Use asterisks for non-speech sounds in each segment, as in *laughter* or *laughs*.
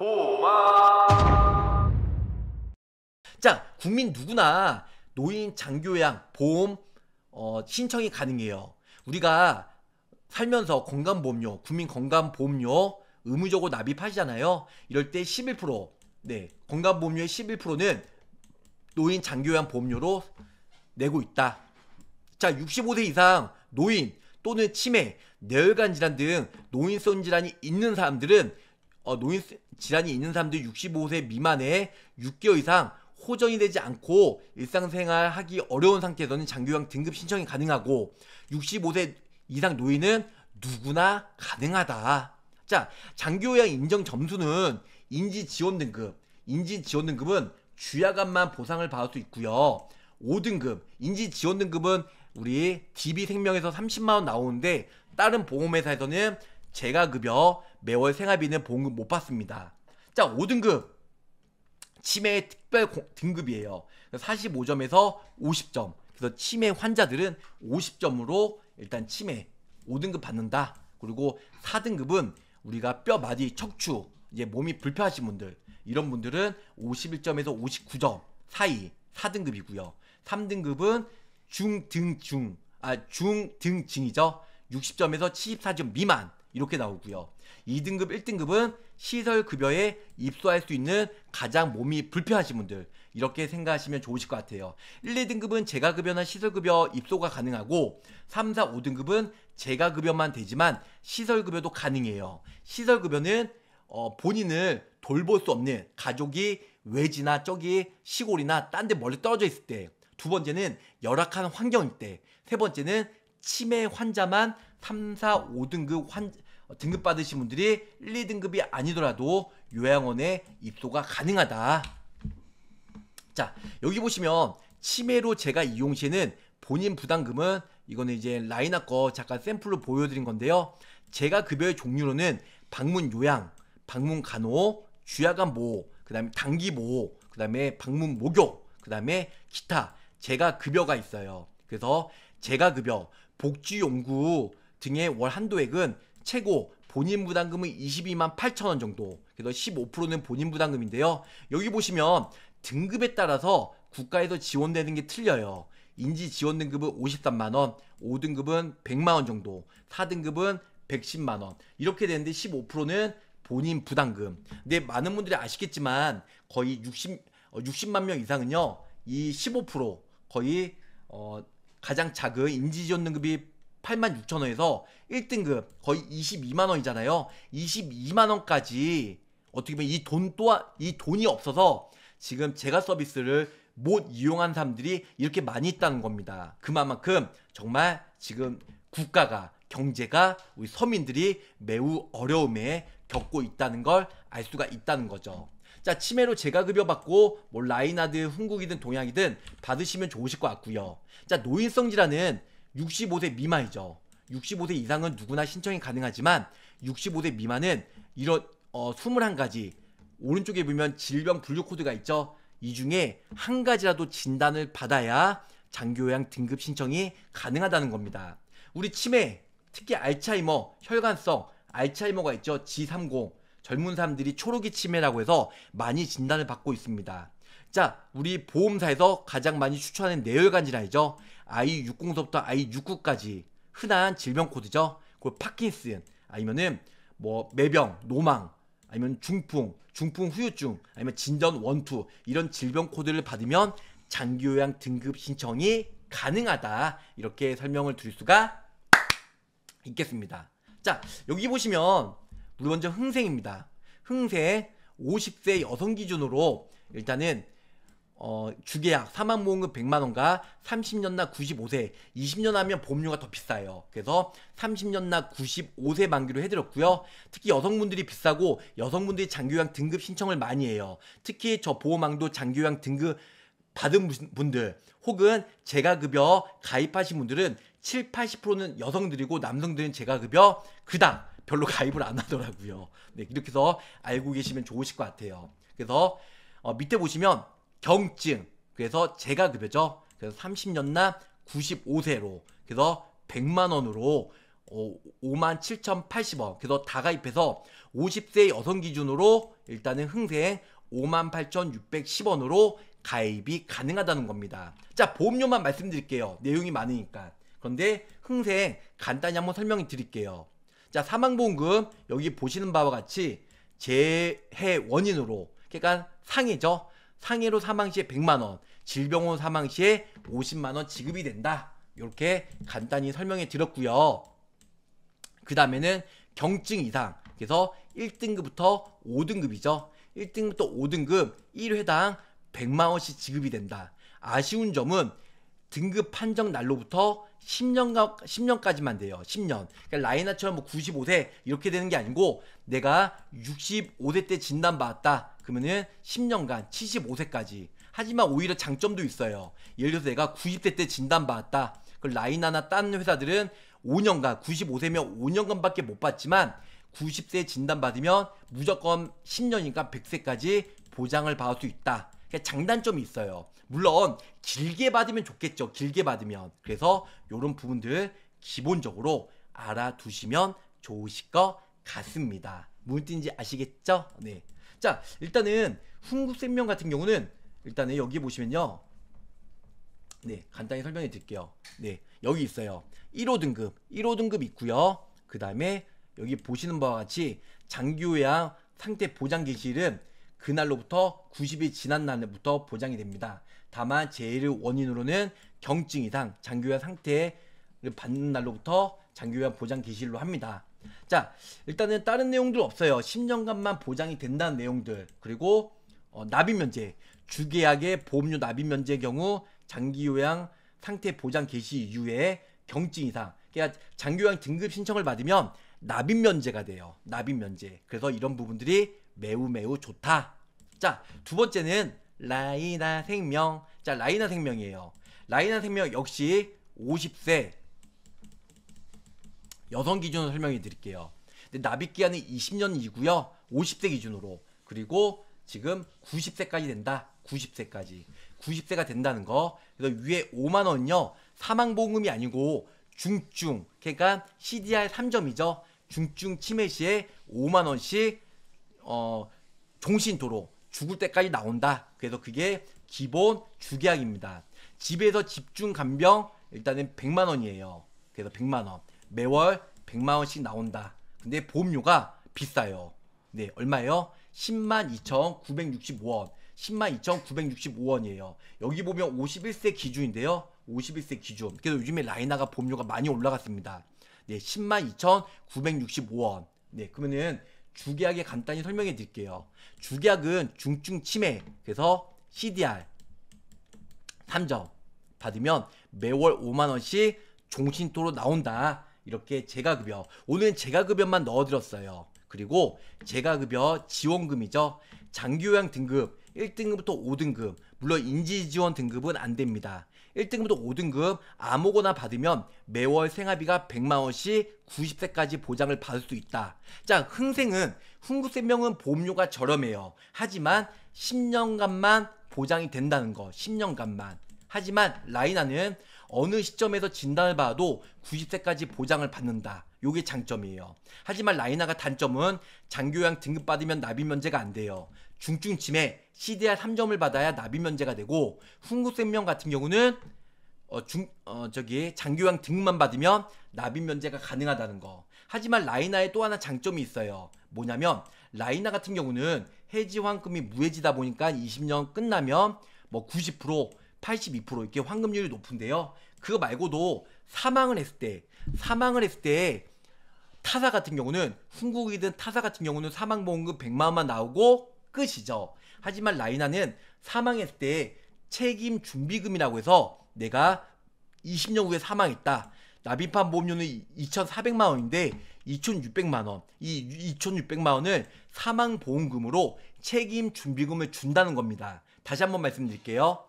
보마 자 국민 누구나 노인 장교양 보험 어, 신청이 가능해요 우리가 살면서 건강보험료 국민 건강보험료 의무적으로 납입하시잖아요 이럴 때 11%네 건강보험료의 11%는 노인 장교양 보험료로 내고 있다 자 65세 이상 노인 또는 치매, 뇌혈관 질환 등 노인성 질환이 있는 사람들은 어, 노인 질환이 있는 사람들 65세 미만에 6개월 이상 호전이 되지 않고 일상생활 하기 어려운 상태에서는 장기요양 등급 신청이 가능하고 65세 이상 노인은 누구나 가능하다. 자, 장요양 인정 점수는 인지 지원 등급. 인지 지원 등급은 주야간만 보상을 받을 수 있고요. 5등급, 인지 지원 등급은 우리 DB 생명에서 30만 원 나오는데 다른 보험회사에서는 제가급여 매월 생활비는 보험금 못 받습니다. 자, 5등급. 치매 특별 등급이에요. 45점에서 50점. 그래서 치매 환자들은 50점으로 일단 치매 5등급 받는다. 그리고 4등급은 우리가 뼈 마디 척추 이제 몸이 불편하신 분들 이런 분들은 51점에서 59점 사이 4등급이고요. 3등급은 중등중 아 중등증이죠. 60점에서 74점 미만 이렇게 나오고요. 2등급, 1등급은 시설 급여에 입소할 수 있는 가장 몸이 불편하신 분들 이렇게 생각하시면 좋으실 것 같아요. 1, 2등급은 재가 급여나 시설 급여 입소가 가능하고 3, 4, 5등급은 재가 급여만 되지만 시설 급여도 가능해요. 시설 급여는 어, 본인을 돌볼 수 없는 가족이 외지나 저기 시골이나 딴 데 멀리 떨어져 있을 때 두 번째는 열악한 환경일 때세 번째는 치매 환자만 3 4, 5등급 환 어, 등급 받으신 분들이 1, 2등급이 아니더라도 요양원에 입소가 가능하다. 자, 여기 보시면 치매로 제가 이용 시에는 본인 부담금은 이거는 이제 라인나거 잠깐 샘플로 보여드린 건데요. 제가 급여의 종류로는 방문 요양, 방문 간호, 주야간 보호, 그 다음에 단기 보호, 그 다음에 방문 목욕, 그 다음에 기타, 제가 급여가 있어요. 그래서 제가 급여, 복지 연구 등의 월 한도액은 최고 본인 부담금은 22만 8천 원 정도 그래서 15%는 본인 부담금인데요 여기 보시면 등급에 따라서 국가에서 지원되는 게 틀려요 인지 지원 등급은 53만 원 5등급은 100만 원 정도 4등급은 110만 원 이렇게 되는데 15%는 본인 부담금 근데 많은 분들이 아시겠지만 거의 60, 60만 어, 명 이상은요 이 15% 거의 어, 가장 작은 인지지원등급이 8 6 0 0 0 원에서 1등급 거의 22만 원이잖아요. 22만 원까지 어떻게 보면 이 돈 또한 이 돈이 없어서 지금 제가 서비스를 못 이용한 사람들이 이렇게 많이 있다는 겁니다. 그만큼 정말 지금 국가가 경제가 우리 서민들이 매우 어려움에 겪고 있다는 걸 알 수가 있다는 거죠. 자, 치매로 제가 급여받고 뭐라인하든흥국이든 동양이든 받으시면 좋으실 것 같고요. 자, 노인성 질환은 65세 미만이죠. 65세 이상은 누구나 신청이 가능하지만 65세 미만은 이런 어, 21가지 오른쪽에 보면 질병 분류 코드가 있죠. 이 중에 한 가지라도 진단을 받아야 장기요양 등급 신청이 가능하다는 겁니다. 우리 치매, 특히 알츠하이머, 혈관성, 알츠하이머가 있죠. G30. 젊은 사람들이 초록이 치매라고 해서 많이 진단을 받고 있습니다. 자, 우리 보험사에서 가장 많이 추천하는 내열관 질환이죠. I60서부터 I69까지 흔한 질병 코드죠. 그 파킨슨 아니면은 뭐 매병, 노망, 아니면 중풍, 중풍 후유증, 아니면 진전 원투 이런 질병 코드를 받으면 장기 요양 등급 신청이 가능하다. 이렇게 설명을 드릴 수가 있겠습니다. 자, 여기 보시면 우리 먼저 흥생입니다. 흥생 50세 여성 기준으로 일단은 어, 주계약 사망보험금 100만원과 30년나 95세 20년 하면 보험료가 더 비싸요 그래서 30년나 95세 만기로 해드렸고요 특히 여성분들이 비싸고 여성분들이 장기요양 등급 신청을 많이 해요 특히 저 보험왕도 장기요양 등급 받은 분들 혹은 제가급여 가입하신 분들은 7, 80%는 여성들이고 남성들은 제가급여 그닥 별로 *laughs* 가입을 안 하더라고요 네 이렇게 해서 알고 계시면 좋으실 것 같아요 그래서 어, 밑에 보시면 경증 그래서 제가급여죠 그래서 30년납 95세로 그래서 100만 원으로 5만 어, 7,080원 그래서 다 가입해서 50세 여성 기준으로 일단은 흥생 5만 8,610원으로 가입이 가능하다는 겁니다. 자 보험료만 말씀드릴게요. 내용이 많으니까 그런데 흥생 간단히 한번 설명해 드릴게요. 자 사망보험금 여기 보시는 바와 같이 재해 원인으로 그러니까 상해죠. 상해로 사망 시에 100만 원, 질병원 사망 시에 50만 원 지급이 된다. 이렇게 간단히 설명해 드렸고요. 그 다음에는 경증 이상. 그래서 1등급부터 5등급이죠. 1등급부터 5등급 1회당 100만 원씩 지급이 된다. 아쉬운 점은 등급 판정 날로부터 10년가, 10년까지만 돼요. 10년. 그러니까 라이나처럼 뭐 95세 이렇게 되는 게 아니고 내가 65세 때 진단받았다. 그러면은 10년간 75세까지. 하지만 오히려 장점도 있어요. 예를 들어서 내가 9 0세때 진단받았다. 그 라이나나 다른 회사들은 5년간 95세면 5년간밖에 못 받지만 90세 진단받으면 무조건 10년이니까 100세까지 보장을 받을 수 있다. 그러니까 장단점이 있어요. 물론 길게 받으면 좋겠죠. 길게 받으면. 그래서 이런 부분들 기본적으로 알아두시면 좋으실 것 같습니다. 무슨 뜻인지 아시겠죠? 네. 자, 일단은 흥국생명 같은 경우는 일단은 여기 보시면요. 네, 간단히 설명해 드릴게요. 네, 여기 있어요. 1호 등급, 1호 등급 있고요. 그 다음에 여기 보시는 바와 같이 장기요양 상태 보장 기실은 그날로부터 90일 지난 날부터 보장이 됩니다. 다만 제일 원인으로는 경증 이상 장기요양 상태를 받는 날로부터 장기요양 보장 기실로 합니다. 자 일단은 다른 내용들 없어요. 10년간만 보장이 된다는 내용들 그리고 어, 납입 면제 주계약의 보험료 납입 면제 경우 장기요양 상태 보장 개시 이후에 경증 이상 그러니까 장기요양 등급 신청을 받으면 납입 면제가 돼요. 납입 면제. 그래서 이런 부분들이 매우 매우 좋다. 자, 두 번째는 라이나 생명. 자, 라이나 생명이에요. 라이나 생명 역시 50세 여성 기준으로 설명해 드릴게요. 근데 나비 기한은 20년이고요. 50세 기준으로. 그리고 지금 90세까지 된다. 90세까지. 90세가 된다는 거. 그래서 위에 5만 원요. 사망 보험이 아니고 중증. 그러니까 CDR 3점이죠. 중증 치매 시에 5만 원씩 어, 종신 도로 죽을 때까지 나온다. 그래서 그게 기본 주계약입니다. 집에서 집중 간병 일단은 100만 원이에요. 그래서 100만 원. 매월 100만 원씩 나온다. 근데 보험료가 비싸요. 네, 얼마예요? 10만 2,965원. 10만 2,965원이에요. 여기 보면 51세 기준인데요. 51세 기준. 그래서 요즘에 라이나가 보험료가 많이 올라갔습니다. 네, 10만 2,965원. 네, 그러면은 주계약에 간단히 설명해 드릴게요. 주계약은 중증 치매 그래서 CDR 3점 받으면 매월 5만 원씩 종신토로 나온다. 이렇게 재가급여 오늘은 재가급여만 넣어드렸어요. 그리고 재가급여 지원금이죠. 장기요양 등급 1등급부터 5등급 물론 인지지원 등급은 안 됩니다. 1등급부터 5등급 아무거나 받으면 매월 생활비가 100만원씩 90세까지 보장을 받을 수 있다. 자, 흥생은, 흥구생명은 보험료가 저렴해요. 하지만 10년간만 보장이 된다는 거, 10년간만. 하지만 라이나는 어느 시점에서 진단을 받아도 90세까지 보장을 받는다. 요게 장점이에요. 하지만 라이나가 단점은 장교양 등급 받으면 납입 면제가 안 돼요. 중증침해 CDR 3점을 받아야 납입 면제가 되고 흥국생명 같은 경우는 어, 중, 어, 저기 장교양 등급만 받으면 납입 면제가 가능하다는 거. 하지만 라이나의 또 하나 장점이 있어요. 뭐냐면 라이나 같은 경우는 해지 환금이 무해지다 보니까 20년 끝나면 뭐 90%, 82% 이렇게 환금률이 높은데요. 그거 말고도 사망을 했을 때, 사망을 했을 때 타사 같은 경우는 흥국이든 타사 같은 경우는 사망보험금 100만 원만 나오고 끝이죠. 하지만 라이나는 사망했을 때 책임 준비금이라고 해서 내가 20년 후에 사망했다. 납입한 보험료는 2,400만 원인데 2,600만 원. 이 2,600만 원을 사망 보험금으로 책임 준비금을 준다는 겁니다. 다시 한번 말씀드릴게요.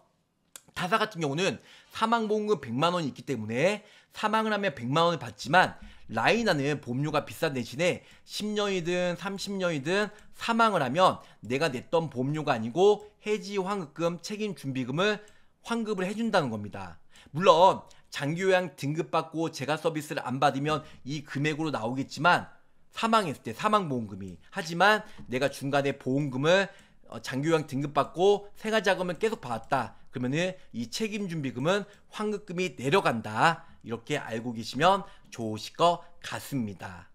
타사 같은 경우는 사망 보험금 100만 원이 있기 때문에 사망을 하면 100만 원을 받지만 라이나는 보험료가 비싼 대신에 10년이든 30년이든 사망을 하면 내가 냈던 보험료가 아니고 해지 환급금 책임 준비금을 환급을 해준다는 겁니다. 물론 장기요양 등급받고 제가 서비스를 안 받으면 이 금액으로 나오겠지만 사망했을 때 사망보험금이 하지만 내가 중간에 보험금을 어, 장교양 등급받고 생활자금을 계속 받았다. 그러면은 이 책임준비금은 환급금이 내려간다. 이렇게 알고 계시면 좋으실 것 같습니다.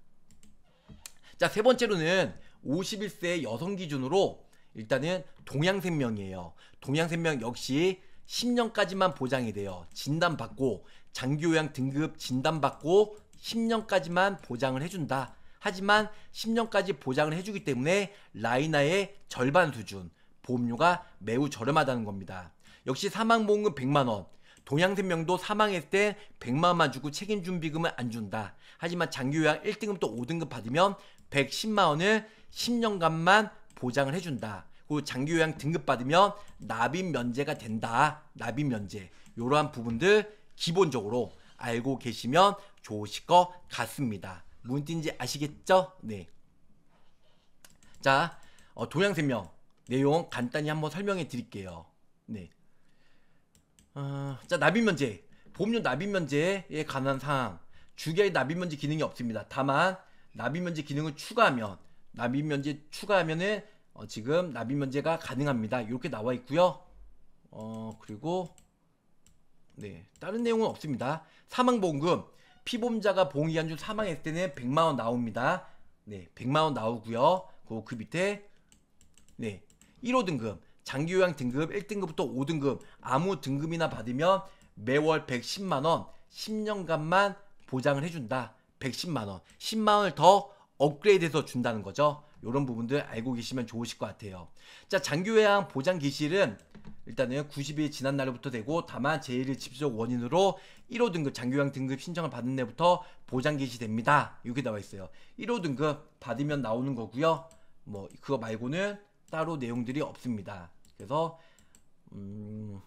자, 세 번째로는 51세 여성 기준으로 일단은 동양생명이에요. 동양생명 역시 10년까지만 보장이 돼요. 진단받고 장기요양 등급 진단받고 10년까지만 보장을 해준다. 하지만 10년까지 보장을 해주기 때문에 라이나의 절반 수준 보험료가 매우 저렴하다는 겁니다. 역시 사망보험금 100만원, 동양생명도 사망했을 때 100만원만 주고 책임준비금은 안 준다. 하지만 장기요양 1등급부 5등급 받으면 110만원을 10년간만 보장을 해준다. 그리고 장기요양 등급 받으면 납입 면제가 된다. 납입 면제. 이러한 부분들 기본적으로 알고 계시면 좋으실 것 같습니다. 무슨 뜻인지 아시겠죠? 네. 자, 어, 동양생명 내용 간단히 한번 설명해 드릴게요. 네. 아, 자 납입면제 보험료 납입면제에 관한 사항 주기의 납입면제 기능이 없습니다. 다만 납입면제 기능을 추가하면 납입면제 추가하면은 어, 지금 납입면제가 가능합니다. 이렇게 나와 있고요. 어 그리고 네 다른 내용은 없습니다. 사망보험금 피보험자가 봉의한 중 사망했을 때는 100만원 나옵니다. 네 100만원 나오고요. 그, 그 밑에 네 1호 등급 장기요양 등급 1등급부터 5등급 아무 등급이나 받으면 매월 110만원 10년간만 보장을 해준다. 110만원 10만원을 더 업그레이드해서 준다는 거죠. 이런 부분들 알고 계시면 좋으실 것 같아요. 자, 장기요양 보장 기실은 일단은 90일 지난 날부터 되고 다만 제1일 집적 원인으로 1호 등급 장기요양 등급 신청을 받은 날부터 보장 기시됩니다 이렇게 나와 있어요. 1호 등급 받으면 나오는 거고요. 뭐 그거 말고는 따로 내용들이 없습니다. 그래서 음,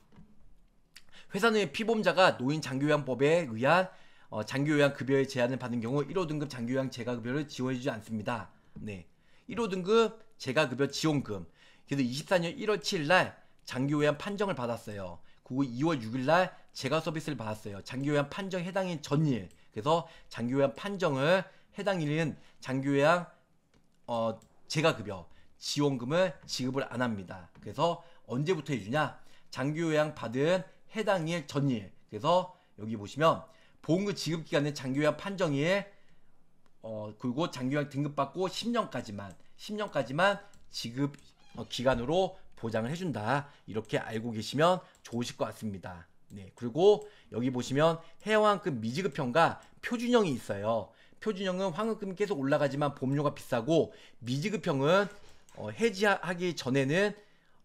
회사 내 피보험자가 노인 장기요양법에 의한 어, 장기요양 급여의 제한을 받는 경우 1호 등급 장기요양 재가급여를 지원해주지 않습니다. 네, 1호 등급 재가급여 지원금 그래서 24년 1월 7일 날 장교요양 판정을 받았어요. 그리 2월 6일 날 재가 서비스를 받았어요. 장교요양 판정 해당인 전일 그래서 장교요양 판정을 해당일은 장교요양 어, 재가급여 지원금을 지급을 안 합니다. 그래서 언제부터 해주냐? 장기요양 받은 해당일 전일. 그래서 여기 보시면 보험금 지급 기간은 장기요양 판정일 어, 그리고 장기요양 등급받고 10년까지만 10년까지만 지급 어, 기간으로 보장을 해준다. 이렇게 알고 계시면 좋으실 것 같습니다. 네, 그리고 여기 보시면 해양환급 미지급형과 표준형이 있어요. 표준형은 환급금이 계속 올라가지만 보험료가 비싸고 미지급형은 어, 해지하기 전에는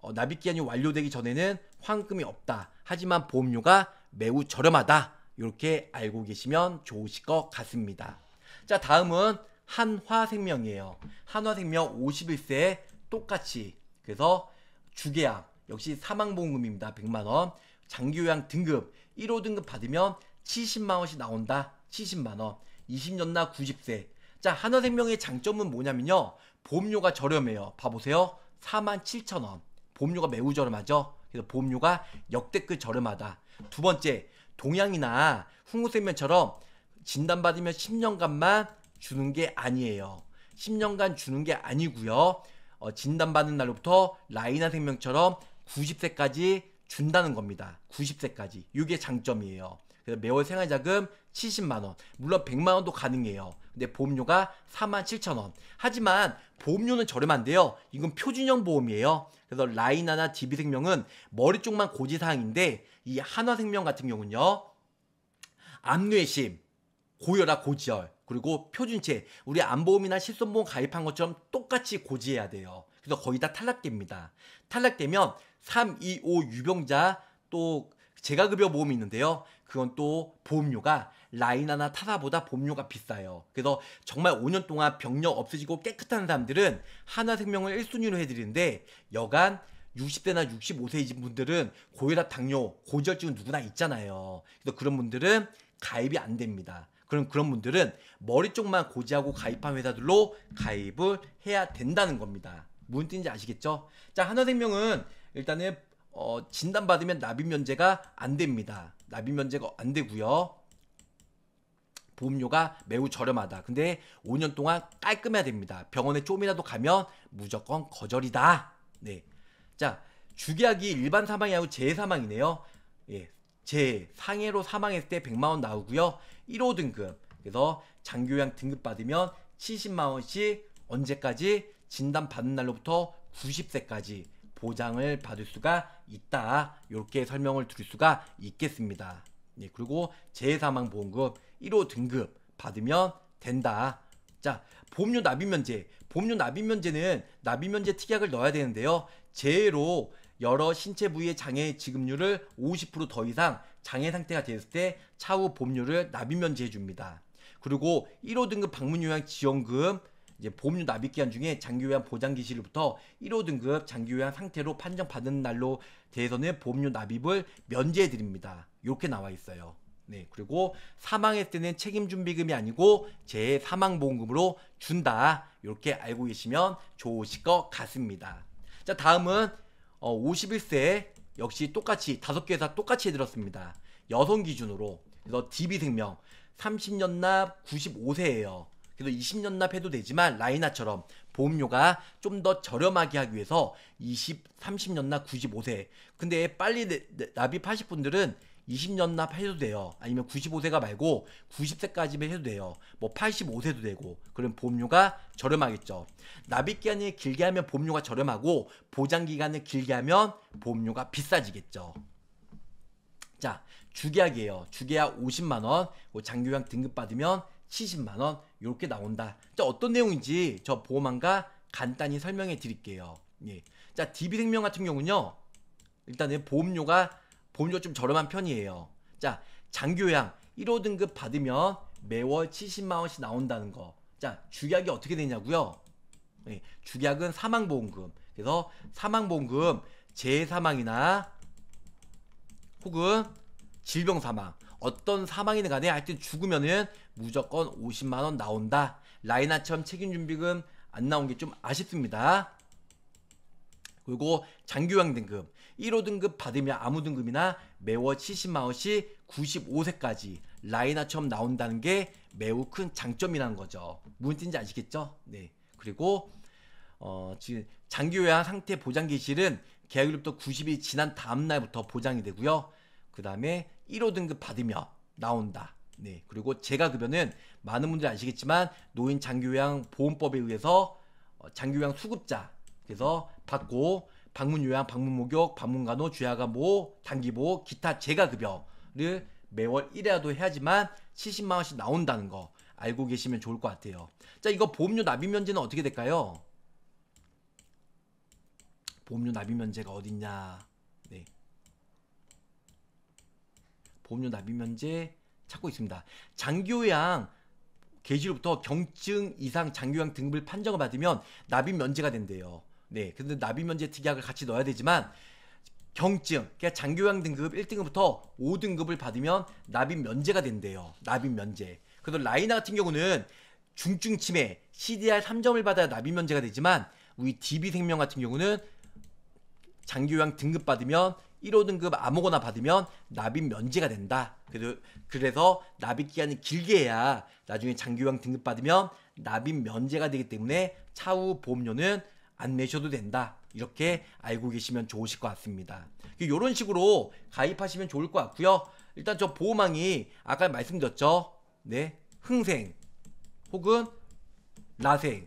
어, 납입 기한이 완료되기 전에는 환금이 없다. 하지만 보험료가 매우 저렴하다. 이렇게 알고 계시면 좋으실 것 같습니다. 자, 다음은 한화생명이에요. 한화생명 51세 똑같이 그래서 주계약 역시 사망보험금입니다. 100만 원. 장기요양 등급 1호 등급 받으면 70만 원씩 나온다. 70만 원. 20년나 90세. 자, 한화생명의 장점은 뭐냐면요. 보험료가 저렴해요. 봐보세요. 47,000원. 보험료가 매우 저렴하죠. 그래서 보험료가 역대급 저렴하다. 두 번째, 동양이나 흥우생명처럼 진단받으면 10년간만 주는 게 아니에요. 10년간 주는 게 아니고요. 어, 진단받는 날로부터 라이나 생명처럼 90세까지 준다는 겁니다. 90세까지. 이게 장점이에요. 그래서 매월 생활자금 70만원. 물론 100만원도 가능해요. 근데 보험료가 47,000원. 하지만 보험료는 저렴한데요. 이건 표준형 보험이에요. 그래서 라이나나 DB생명은 머리 쪽만 고지사항인데 이 한화생명 같은 경우는요. 암뇌심, 고혈압, 고지혈, 그리고 표준체, 우리 암보험이나 실손보험 가입한 것처럼 똑같이 고지해야 돼요. 그래서 거의 다 탈락됩니다. 탈락되면 325 유병자 또 재가급여 보험이 있는데요. 그건 또 보험료가 라인 하나 타사보다 보험료가 비싸요. 그래서 정말 5년 동안 병력 없으시고 깨끗한 사람들은 하나생명을 1순위로 해드리는데 여간 60대나 65세이신 분들은 고혈압, 당뇨, 고지혈증 누구나 있잖아요. 그래서 그런 분들은 가입이 안 됩니다. 그럼 그런 분들은 머리 쪽만 고지하고 가입한 회사들로 가입을 해야 된다는 겁니다. 무슨 뜻인지 아시겠죠? 자, 하나생명은 일단은 어, 진단받으면 납입 면제가 안 됩니다. 납입 면제가 안 되고요. 보험료가 매우 저렴하다. 근데 5년 동안 깔끔해야 됩니다. 병원에 좀이라도 가면 무조건 거절이다. 네. 자, 주계약이 일반 사망이하고 재사망이네요. 예. 재, 상해로 사망했을 때 100만원 나오고요 1호 등급. 그래서 장교양 등급 받으면 70만원씩 언제까지? 진단 받는 날로부터 90세까지 보장을 받을 수가 있다. 이렇게 설명을 드릴 수가 있겠습니다. 네, 그리고 재사망보험금 해 1호 등급 받으면 된다. 자, 보험료 납입면제. 보험료 납입면제는 납입면제 특약을 넣어야 되는데요. 재해로 여러 신체 부위의 장애 지급률을 50%더 이상 장애 상태가 됐을 때 차후 보험료를 납입면제해 줍니다. 그리고 1호 등급 방문 요양 지원금 이제 보험료 납입 기한 중에 장기 요양 보장 기실부터 1호 등급 장기 요양 상태로 판정받은 날로 대해서는 보험료 납입을 면제해 드립니다. 이렇게 나와 있어요. 네, 그리고 사망했을 때는 책임 준비금이 아니고 제 사망 보험금으로 준다. 이렇게 알고 계시면 좋으실 것 같습니다. 자, 다음은 어, 51세 역시 똑같이 다섯 개 회사 똑같이 해드렸습니다. 여성 기준으로 그래서 DB생명 30년 납 95세예요. 그래서 20년 납해도 되지만 라이나처럼 보험료가 좀 더 저렴하게 하기 위해서 20, 30년 납 95세. 근데 빨리 납입하실 분들은 20년납 해도 돼요. 아니면 95세가 말고 90세까지만 해도 돼요. 뭐 85세도 되고 그럼 보험료가 저렴하겠죠. 납입 기간이 길게 하면 보험료가 저렴하고 보장 기간을 길게 하면 보험료가 비싸지겠죠. 자, 주계약이에요. 주계약 50만 원, 뭐 장교양 등급 받으면 70만 원 이렇게 나온다. 자, 어떤 내용인지 저 보험안과 간단히 설명해 드릴게요. 예. 자, DB생명 같은 경우는요. 일단은 보험료가 보험료가 좀 저렴한 편이에요. 자, 장교양 1호 등급 받으면 매월 70만 원씩 나온다는 거. 자, 주약이 어떻게 되냐고요? 네, 예, 주약은 사망보험금. 그래서 사망보험금 재사망이나 혹은 질병 사망 어떤 사망이든 간에 하여튼 죽으면은 무조건 50만원 나온다 라이나첨 책임준비금 안 나온 게 좀 아쉽습니다 그리고 장교양 등급 1호 등급 받으면 아무 등급이나 매월 70만원씩 95세까지 라인나 처음 나온다는 게 매우 큰 장점이라는 거죠. 무슨 뜻인지 아시겠죠? 네. 그리고 어, 지금 장기요양 상태 보장 기실은 계약일부터 90일 지난 다음 날부터 보장이 되고요. 그 다음에 1호 등급 받으며 나온다. 네. 그리고 제가 급여는 많은 분들이 아시겠지만 노인 장기요양 보험법에 의해서 어, 장기요양 수급자 그래서 받고 방문 요양, 방문 목욕, 방문 간호, 주야가 모, 단기 보호, 기타 재가 급여를 매월 1회라도 해야지만 70만 원씩 나온다는 거 알고 계시면 좋을 것 같아요. 자, 이거 보험료 납입 면제는 어떻게 될까요? 보험료 납입 면제가 어딨냐? 네. 보험료 납입 면제 찾고 있습니다. 장교양 계시로부터 경증 이상 장교양 등급을 판정을 받으면 납입 면제가 된대요. 네, 근데 납입면제 특약을 같이 넣어야 되지만 경증, 그러니까 장교양 등급 1등급부터 5등급을 받으면 납입 면제가 된대요. 납입 면제. 그래서 라이나 같은 경우는 중증 치매, CDR 3점을 받아야 납입 면제가 되지만 우리 DB 생명 같은 경우는 장교양 등급 받으면 1호 등급 아무거나 받으면 납입 면제가 된다. 그래서, 그래 납입 기간이 길게 해야 나중에 장교양 등급 받으면 납입 면제가 되기 때문에 차후 보험료는 안 내셔도 된다. 이렇게 알고 계시면 좋으실 것 같습니다. 이런 식으로 가입하시면 좋을 것 같고요. 일단 저 보호망이 아까 말씀드렸죠. 네, 흥생 혹은 라생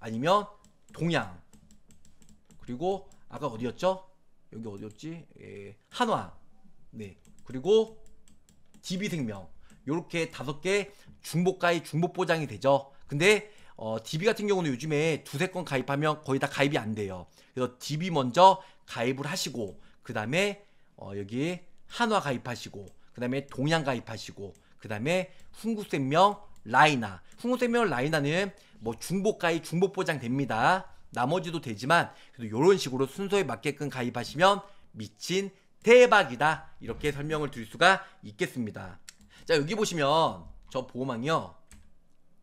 아니면 동양 그리고 아까 어디였죠? 여기 어디였지? 예, 한화 네 그리고 DB생명 이렇게 다섯 개 중복가입 중복 보장이 되죠. 근데 어, DB 같은 경우는 요즘에 두세 건 가입하면 거의 다 가입이 안 돼요. 그래서 DB 먼저 가입을 하시고 그 다음에 어, 여기 한화 가입하시고 그 다음에 동양 가입하시고 그 다음에 훈구쌤명 라이나 훈구쌤명 라이나는 뭐 중복 가입 중복 보장 됩니다. 나머지도 되지만 그래도 이런 식으로 순서에 맞게끔 가입하시면 미친 대박이다 이렇게 설명을 드릴 수가 있겠습니다. 자 여기 보시면 저 보호망이요.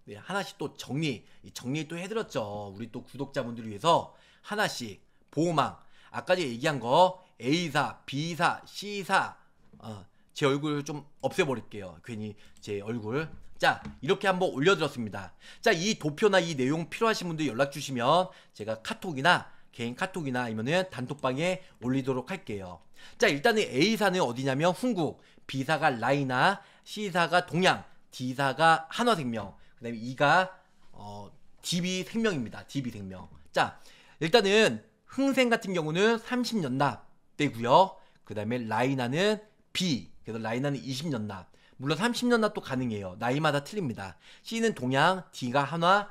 네, 하나씩 또 정리, 정리 또 해드렸죠. 우리 또 구독자분들을 위해서 하나씩 보호망, 아까 전에 얘기한 거 A사, B사, C사, 어, 제 얼굴 좀 없애버릴게요. 괜히 제 얼굴. 자, 이렇게 한번 올려드렸습니다. 자, 이 도표나 이 내용 필요하신 분들 연락 주시면 제가 카톡이나 개인 카톡이나 아니면은 단톡방에 올리도록 할게요. 자, 일단은 A사는 어디냐면 훈국, B사가 라이나, C사가 동양, D사가 한화생명, 그다음에 2가 어, DB 생명입니다. DB 생명. 자, 일단은 흥생 같은 경우는 3 0년납되고요 그다음에 라이나는 B. 그래서 라이나는 20년납. 물론 30년납도 가능해요. 나이마다 틀립니다. C는 동양, D가 한화,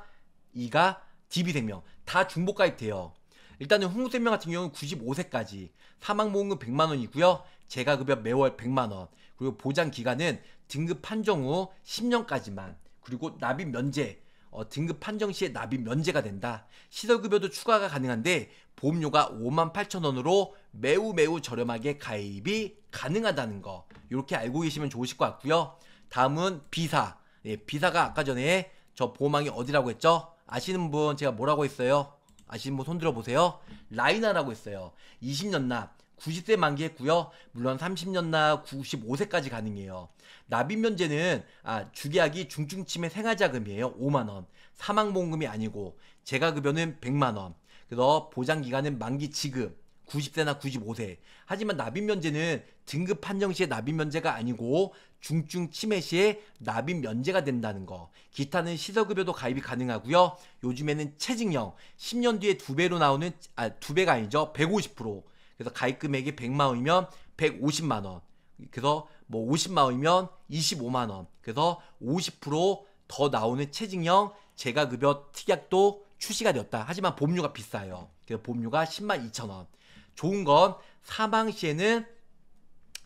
E가 DB 생명. 다 중복 가입돼요. 일단은 흥생명 같은 경우는 95세까지 사망보험금 100만 원이고요. 재가급여 매월 100만 원. 그리고 보장 기간은 등급 판정 후 10년까지만. 그리고 납입 면제 어, 등급 판정 시에 납입 면제가 된다. 시설급여도 추가가 가능한데 보험료가 5만 8천 원으로 매우 매우 저렴하게 가입이 가능하다는 거 이렇게 알고 계시면 좋으실 것 같고요. 다음은 비사. 예, 비사가 아까 전에 저 보험왕이 어디라고 했죠? 아시는 분 제가 뭐라고 했어요? 아시는 분 손들어 보세요. 라이나라고 했어요. 20년 납. 90세 만기했고요. 물론 30년 납 95세까지 가능해요. 납입 면제는 아, 주계약이 중증침해 생활자금이에요. 5만 원. 사망보험금이 아니고 재가급여는 100만 원. 그래서 보장기간은 만기 지급. 90세나 95세. 하지만 납입 면제는 등급 판정 시에 납입 면제가 아니고 중증 치매 시에 납입 면제가 된다는 거. 기타는 시설급여도 가입이 가능하고요. 요즘에는 체증형 10년 뒤에 두 배로 나오는 아 두 배가 아니죠. 150%. 그래서 가입 금액이 100만 원이면 150만 원. 그래서 뭐 50만 원이면 25만 원. 그래서 50%더 나오는 체증형 재가급여 특약도 출시가 되었다. 하지만 보험료가 비싸요. 그래서 보험료가 10만 2천 원. 좋은 건 사망 시에는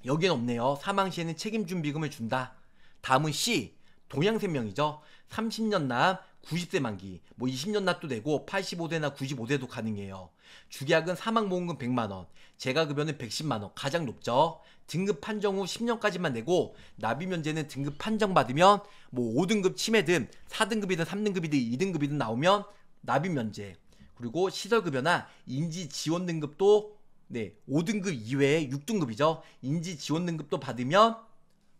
여기는 없네요. 사망 시에는 책임준비금을 준다. 다음은 C 동양생명이죠. 30년 남 90세 만기, 뭐 20년 납도 되고 85대나 95대도 가능해요. 주계약은 사망보험금 100만원, 재가급여는 110만원, 가장 높죠. 등급 판정 후 10년까지만 내고 납입 면제는 등급 판정받으면 뭐 5등급 침해든 4등급이든 3등급이든 2등급이든 나오면 납입 면제. 그리고 시설급여나 인지 지원 등급도 네, 5등급 이외에 6등급이죠. 인지 지원 등급도 받으면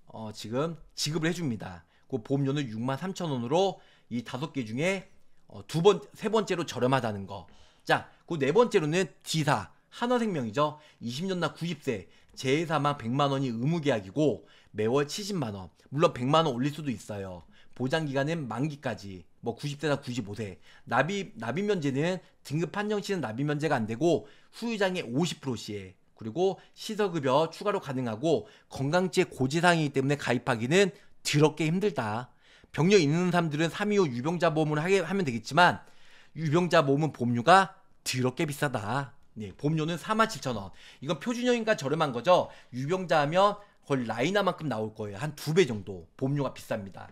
어, 지금 지급을 해줍니다. 그 보험료는 6만 3천 원으로 이 다섯 개 중에 어, 두 번, 세 번째로 저렴하다는 거. 자, 그 네 번째로는 D사, 한화생명이죠. 20년나 90세, 재해사만 100만원이 의무계약이고, 매월 70만원. 물론 100만원 올릴 수도 있어요. 보장기간은 만기까지, 뭐 90세나 95세. 납입, 납입면제는 등급 판정 시는 납입면제가 안 되고, 후유장의 5 0 시에. 그리고 시설급여 추가로 가능하고, 건강지의 고지사항이기 때문에 가입하기는 드럽게 힘들다. 경력 있는 사람들은 325 유병자 보험을 하게 하면 되겠지만 유병자 보험은 보험료가 드럽게 비싸다. 네, 보험료는 4 7 0 0 0 원. 이건 표준형인가 저렴한 거죠. 유병자 하면 거의 라이나만큼 나올 거예요. 한 두 배 정도. 보험료가 비쌉니다.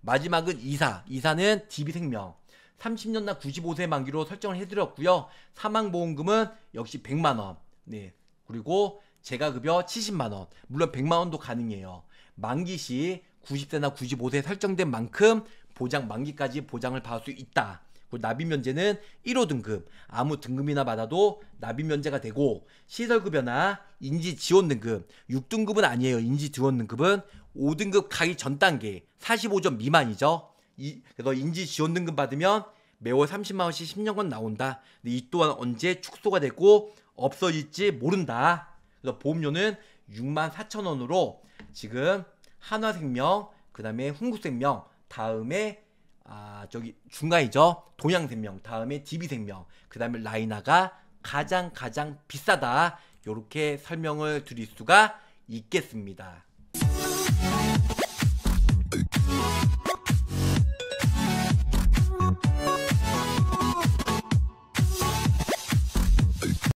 마지막은 이사. 이사는 DB생명. 30년나 95세 만기로 설정을 해드렸고요. 사망보험금은 역시 100만원. 네. 그리고 제가급여 70만원. 물론 100만원도 가능해요. 만기 시 90세나 95세 설정된 만큼 보장 만기까지 보장을 받을 수 있다. 납입 면제는 1호 등급, 아무 등급이나 받아도 납입 면제가 되고 시설급여나 인지 지원 등급, 6등급은 아니에요. 인지 지원 등급은 5등급 가기 전 단계, 45점 미만이죠. 이, 그래서 인지 지원 등급 받으면 매월 30만 원씩 10년간 나온다. 근데 이 또한 언제 축소가 되고 없어질지 모른다. 그래서 보험료는 6만 4천 원으로 지금 한화생명, 그 다음에 흥국생명, 다음에 아 저기 중간이죠 동양생명, 다음에 DB생명, 그 다음에 라이나가 가장 가장 비싸다 요렇게 설명을 드릴 수가 있겠습니다.